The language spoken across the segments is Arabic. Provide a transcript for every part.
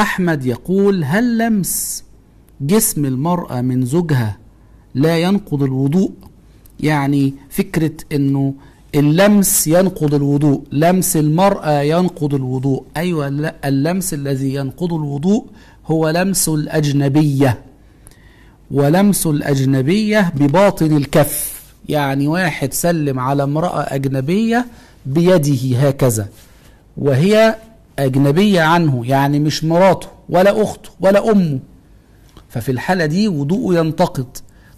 أحمد يقول هل لمس جسم المرأة من زوجها لا ينقض الوضوء يعني فكرة أنه اللمس ينقض الوضوء لمس المرأة ينقض الوضوء أيوة لا اللمس الذي ينقض الوضوء هو لمس الأجنبية ولمس الأجنبية بباطن الكف يعني واحد سلم على امرأة أجنبية بيده هكذا وهي أجنبية عنه يعني مش مراته ولا أخته ولا أمه ففي الحالة دي وضوءه ينتقد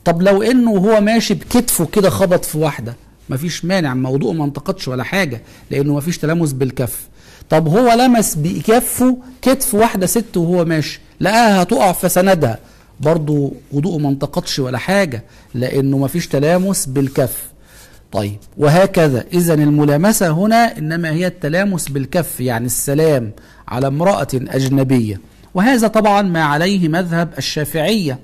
طب لو إنه هو ماشي بكتفه كده خبط في واحدة مفيش مانع ما وضوءه ما انتقدش ولا حاجة لأنه مفيش تلامس بالكف طب هو لمس بكفه كتف واحدة ست وهو ماشي لقاها هتقع فسندها برضه وضوءه ما انتقدش ولا حاجة لأنه مفيش تلامس بالكف طيب وهكذا إذا الملامسة هنا إنما هي التلامس بالكف يعني السلام على امرأة أجنبية وهذا طبعا ما عليه مذهب الشافعية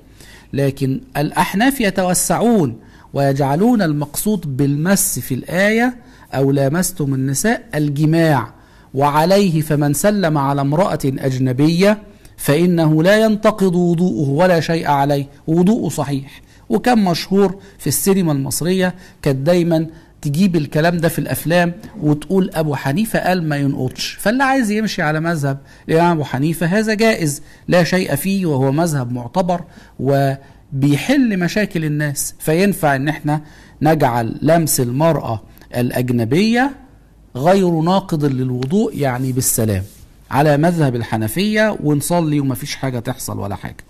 لكن الأحناف يتوسعون ويجعلون المقصود بالمس في الآية أو لامستم النساء الجماع وعليه فمن سلم على امرأة أجنبية فإنه لا ينتقض وضوءه ولا شيء عليه وضوءه صحيح وكان مشهور في السينما المصرية كانت دايما تجيب الكلام ده في الافلام وتقول ابو حنيفه قال ما ينقطش فاللي عايز يمشي على مذهب الامام ابو حنيفه هذا جائز لا شيء فيه وهو مذهب معتبر وبيحل مشاكل الناس فينفع ان احنا نجعل لمس المراه الاجنبيه غير ناقض للوضوء يعني بالسلام على مذهب الحنفيه ونصلي ومفيش حاجه تحصل ولا حاجه